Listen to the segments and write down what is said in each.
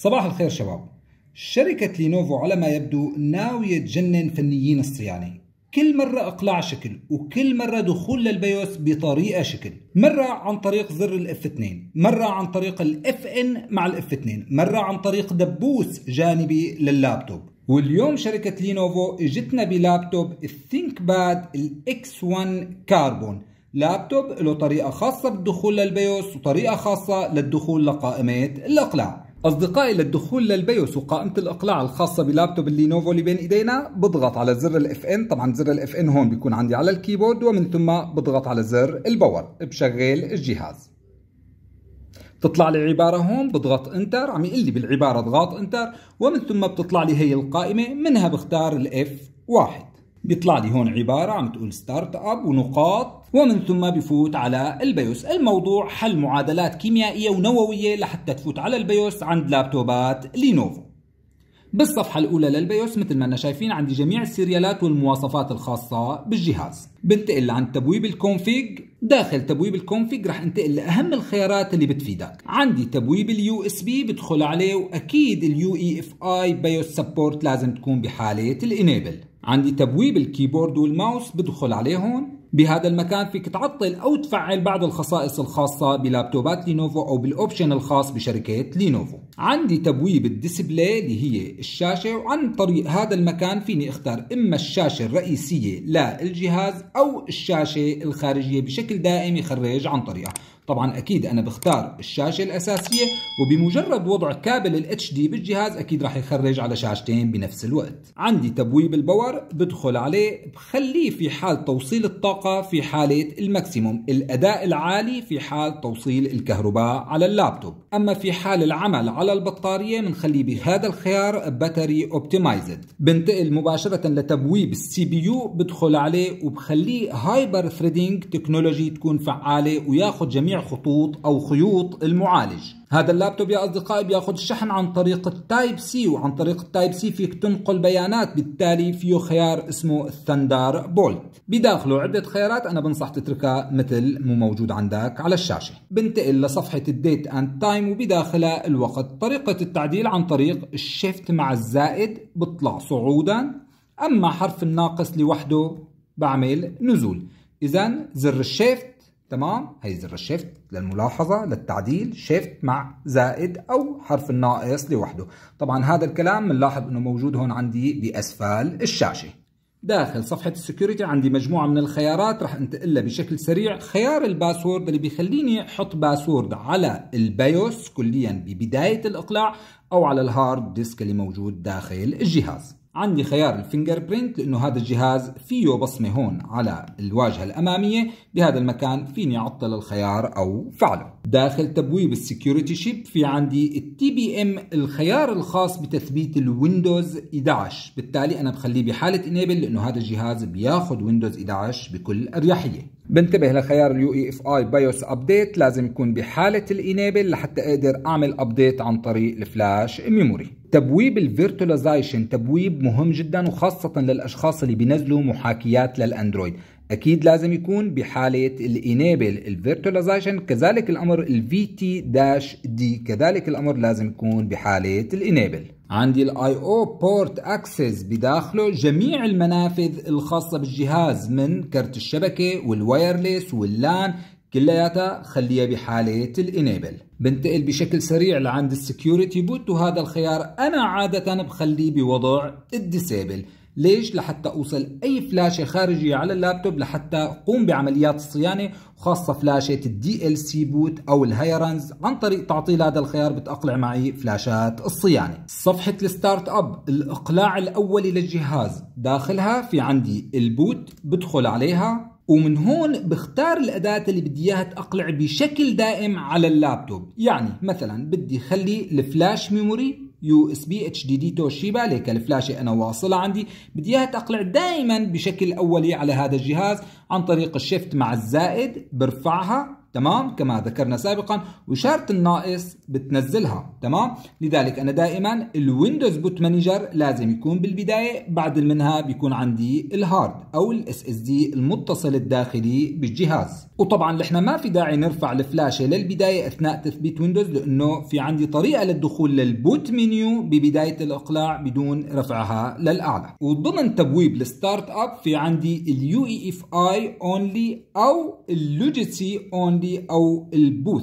صباح الخير شباب شركة لينوفو على ما يبدو ناوية تجنن فنيين الصيانة كل مرة إقلاع شكل وكل مرة دخول للبيوس بطريقة شكل مرة عن طريق زر الاف 2 مرة عن طريق الاف ان مع الاف 2 مرة عن طريق دبوس جانبي لللابتوب واليوم شركة لينوفو اجتنا بلابتوب الثينك باد الاكس 1 كاربون لابتوب له طريقة خاصة بالدخول للبيوس وطريقة خاصة للدخول لقائمة الإقلاع أصدقائي للدخول للبيوس وقائمة الإقلاع الخاصة بلابتوب اللينوفو اللي بين إيدينا بضغط على زر الاف ان طبعا زر الاف ان هون بيكون عندي على الكيبورد ومن ثم بضغط على زر الباور بشغل الجهاز بتطلع لي عبارة هون بضغط انتر عم يقول لي بالعبارة اضغط انتر ومن ثم بتطلع لي هي القائمة منها بختار الاف واحد بيطلع لي هون عبارة عم تقول ستارت اب ونقاط ومن ثم بفوت على البيوس الموضوع حل معادلات كيميائية ونووية لحتى تفوت على البيوس عند لابتوبات لينوفو بالصفحة الأولى للبيوس مثل ما أنا شايفين عندي جميع السيريالات والمواصفات الخاصة بالجهاز بنتقل لعند تبويب الكونفيج داخل تبويب الكونفيج رح انتقل لأهم الخيارات اللي بتفيدك عندي تبويب اليو اس بي بدخل عليه وأكيد اليو اي اف اي بيوس سبورت لازم تكون بحالة الانيبل عندي تبويب الكيبورد والماوس بدخل عليهم بهذا المكان فيك تعطل أو تفعل بعض الخصائص الخاصة بلابتوبات لينوفو أو بالأوبشن الخاص بشركة لينوفو عندي تبويب الديسبلاي اللي هي الشاشة وعن طريق هذا المكان فيني اختار إما الشاشة الرئيسية للجهاز أو الشاشة الخارجية بشكل دائم يخرج عن طريقها طبعا اكيد انا بختار الشاشه الاساسيه وبمجرد وضع كابل الاتش دي بالجهاز اكيد راح يخرج على شاشتين بنفس الوقت عندي تبويب الباور بدخل عليه بخليه في حال توصيل الطاقه في حاله الماكسيموم الاداء العالي في حال توصيل الكهرباء على اللابتوب اما في حال العمل على البطاريه بنخليه بهذا الخيار باتري اوبتمايزد بنتقل مباشره لتبويب السي بي يو بدخل عليه وبخليه هايبر ثريدنج تكنولوجي تكون فعاله وياخذ جميع خطوط أو خيوط المعالج هذا اللابتوب يا أصدقائي بياخذ الشحن عن طريق التايب سي وعن طريق التايب سي فيك تنقل بيانات بالتالي فيه خيار اسمه الثندر بولت بداخله عدة خيارات أنا بنصح تتركها مثل مو موجود عندك على الشاشة بنتقل لصفحة الديت أند تايم وبداخلها الوقت طريقة التعديل عن طريق الشيفت مع الزائد بطلع صعودا أما حرف الناقص لوحده بعمل نزول إذا زر الشيفت تمام هيزر الشيفت للملاحظة للتعديل شيفت مع زائد أو حرف الناقص لوحده طبعا هذا الكلام بنلاحظ أنه موجود هون عندي بأسفل الشاشة داخل صفحة السكيورتي عندي مجموعة من الخيارات رح انتقلها بشكل سريع خيار الباسورد اللي بيخليني احط باسورد على البايوس كليا ببداية الاقلاع او على الهارد ديسك اللي موجود داخل الجهاز عندي خيار الفينجر برينت لانه هذا الجهاز فيه بصمه هون على الواجهه الاماميه بهذا المكان فيني اعطل الخيار او فعله داخل تبويب السكيورتي شيب في عندي التي بي ام الخيار الخاص بتثبيت الويندوز 11 بالتالي انا بخليه بحاله انيبل لانه هذا الجهاز بياخذ ويندوز 11 بكل اريحيه بنتبه لخيار اليو اي اف اي بايوس ابديت لازم يكون بحاله الانيبل لحتى اقدر اعمل ابديت عن طريق الفلاش ميموري تبويب الفيرتولايزيشن تبويب مهم جدا وخاصه للاشخاص اللي بينزلوا محاكيات للاندرويد اكيد لازم يكون بحاله الانيبل الفيرتولايزيشن كذلك الامر الفي تي داش دي كذلك الامر لازم يكون بحاله الانيبل عندي الاي او بورت اكسس بداخله جميع المنافذ الخاصة بالجهاز من كرت الشبكة والوايرلس واللان كلياتها خليها بحالة الانيبل بنتقل بشكل سريع لعند السكيورتي بوت وهذا الخيار انا عادة بخليه بوضع الديسيبل ليش لحتى اوصل اي فلاشة خارجية على اللابتوب لحتى اقوم بعمليات الصيانة خاصة فلاشة الدي ال سي بوت او الهيرنز عن طريق تعطيل هذا الخيار بتأقلع معي فلاشات الصيانة صفحة الستارت اب الاقلاع الاولي للجهاز داخلها في عندي البوت بدخل عليها ومن هون بختار الأداة اللي بدي إياها تأقلع بشكل دائم على اللابتوب يعني مثلا بدي خلي الفلاش ميموري يو اس بي اتش دي دي توشيبا ليك الفلاشة انا واصلة عندي بدي اياها تقلع دائما بشكل اولي على هذا الجهاز عن طريق الشيفت مع الزائد برفعها تمام كما ذكرنا سابقا وشارت الناقص بتنزلها تمام لذلك أنا دائما الويندوز بوت مانجر لازم يكون بالبداية بعد منها بيكون عندي الهارد أو الاس اس دي المتصل الداخلي بالجهاز وطبعا احنا ما في داعي نرفع الفلاشة للبداية أثناء تثبيت ويندوز لأنه في عندي طريقة للدخول للبوت منيو ببداية الإقلاع بدون رفعها للأعلى وضمن تبويب الستارت اب في عندي اليو اي اف اي اونلي أو اللوجيسي اونلي اونلي او البوث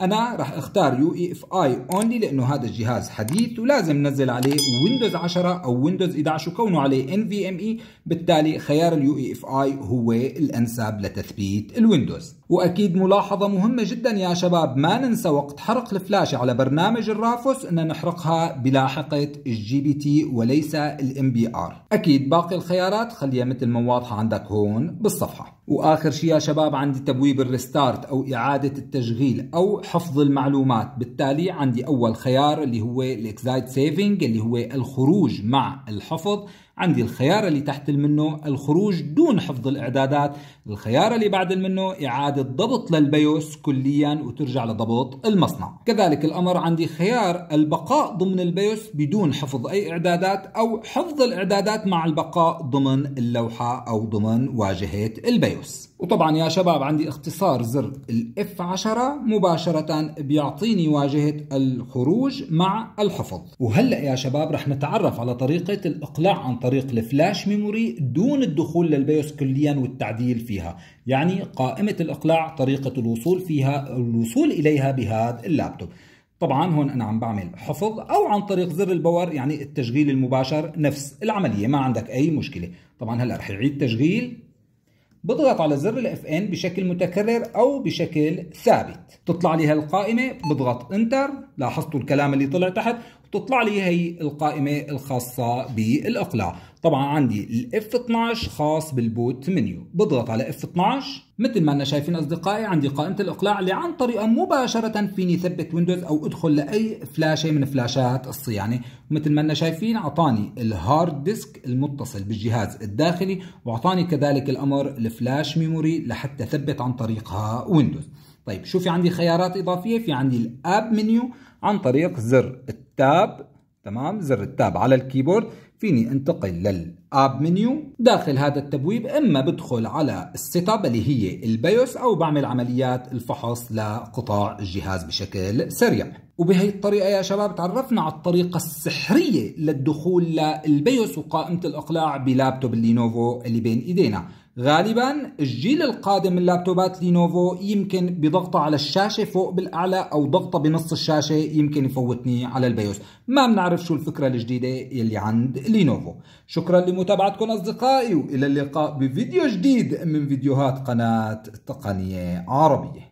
انا راح اختار يو اي اف اي اونلي لانه هذا الجهاز حديث ولازم ننزل عليه ويندوز 10 او ويندوز 11 وكونه عليه ان في ام اي بالتالي خيار اليو اي اف اي هو الانسب لتثبيت الويندوز واكيد ملاحظه مهمه جدا يا شباب ما ننسى وقت حرق الفلاشه على برنامج الرافوس ان نحرقها بلاحقه الجي بي تي وليس الام بي ار اكيد باقي الخيارات خليها مثل ما واضحه عندك هون بالصفحه واخر شيء يا شباب عندي تبويب الريستارت او اعاده التشغيل او حفظ المعلومات بالتالي عندي اول خيار اللي هو الاكزايت سيفنج اللي هو الخروج مع الحفظ عندي الخيار اللي تحت منه الخروج دون حفظ الإعدادات الخيار اللي بعد منه إعادة ضبط للبيوس كليا وترجع لضبط المصنع كذلك الأمر عندي خيار البقاء ضمن البيوس بدون حفظ أي إعدادات أو حفظ الإعدادات مع البقاء ضمن اللوحة أو ضمن واجهة البيوس وطبعا يا شباب عندي اختصار زر الاف 10 مباشرة بيعطيني واجهة الخروج مع الحفظ وهلأ يا شباب رح نتعرف على طريقة الإقلاع عن طريق الفلاش ميموري دون الدخول للبيوس كليا والتعديل فيها يعني قائمة الإقلاع طريقة الوصول فيها الوصول إليها بهذا اللابتوب طبعا هون انا عم بعمل حفظ او عن طريق زر الباور يعني التشغيل المباشر نفس العمليه ما عندك اي مشكله طبعا هلا رح يعيد تشغيل بضغط على زر ال FN بشكل متكرر او بشكل ثابت تطلع لي هالقائمه بضغط انتر لاحظتوا الكلام اللي طلع تحت بتطلع لي هي القائمة الخاصة بالإقلاع طبعا عندي ال F12 خاص بالبوت منيو بضغط على F12 مثل ما انا شايفين اصدقائي عندي قائمة الاقلاع اللي عن طريقها مباشرة فيني ثبت ويندوز او ادخل لاي فلاشة من فلاشات الصيانة ومثل يعني ما انا شايفين اعطاني الهارد ديسك المتصل بالجهاز الداخلي واعطاني كذلك الامر الفلاش ميموري لحتى ثبت عن طريقها ويندوز طيب شو في عندي خيارات إضافية في عندي الاب منيو عن طريق زر التاب تمام زر التاب على الكيبورد فيني انتقل للاب منيو داخل هذا التبويب اما بدخل على السيت اب اللي هي البيوس او بعمل عمليات الفحص لقطاع الجهاز بشكل سريع وبهي الطريقه يا شباب تعرفنا على الطريقه السحريه للدخول للبيوس وقائمه الاقلاع بلابتوب اللينوفو اللي بين ايدينا غالبا الجيل القادم من لابتوبات لينوفو يمكن بضغطه على الشاشة فوق بالأعلى أو ضغطه بنص الشاشة يمكن يفوتني على البيوس ما بنعرف شو الفكرة الجديدة يلي عند لينوفو شكرا لمتابعتكم أصدقائي وإلى اللقاء بفيديو جديد من فيديوهات قناة تقنية عربية